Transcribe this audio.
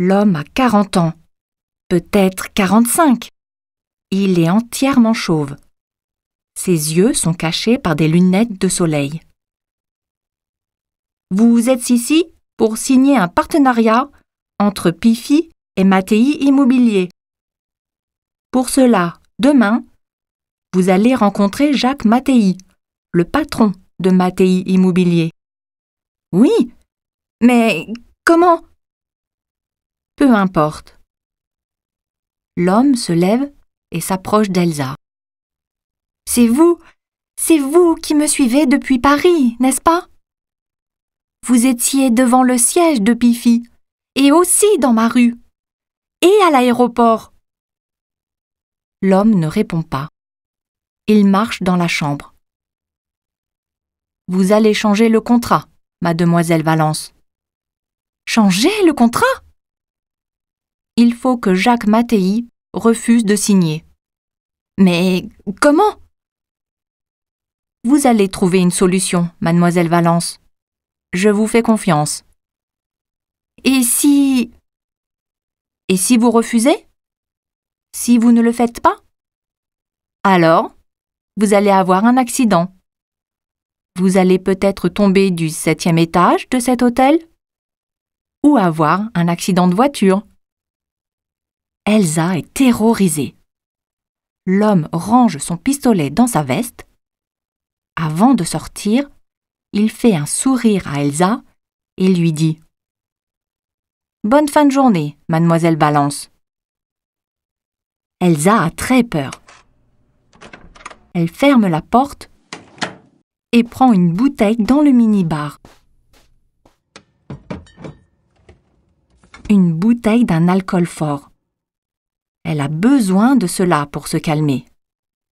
L'homme a 40 ans, peut-être 45. Il est entièrement chauve. Ses yeux sont cachés par des lunettes de soleil. Vous êtes ici pour signer un partenariat entre Pifi et Matéi Immobilier. Pour cela, demain, vous allez rencontrer Jacques Mattei, le patron de Matéi Immobilier. Oui, mais comment peu importe. L'homme se lève et s'approche d'Elsa. C'est vous, c'est vous qui me suivez depuis Paris, n'est-ce pas Vous étiez devant le siège de Pifi, et aussi dans ma rue, et à l'aéroport. L'homme ne répond pas. Il marche dans la chambre. Vous allez changer le contrat, mademoiselle Valence. Changer le contrat il faut que Jacques Mattei refuse de signer. Mais comment Vous allez trouver une solution, mademoiselle Valence. Je vous fais confiance. Et si... Et si vous refusez Si vous ne le faites pas Alors, vous allez avoir un accident. Vous allez peut-être tomber du septième étage de cet hôtel ou avoir un accident de voiture. Elsa est terrorisée. L'homme range son pistolet dans sa veste. Avant de sortir, il fait un sourire à Elsa et lui dit ⁇ Bonne fin de journée, mademoiselle Balance !⁇ Elsa a très peur. Elle ferme la porte et prend une bouteille dans le minibar. Une bouteille d'un alcool fort. Elle a besoin de cela pour se calmer.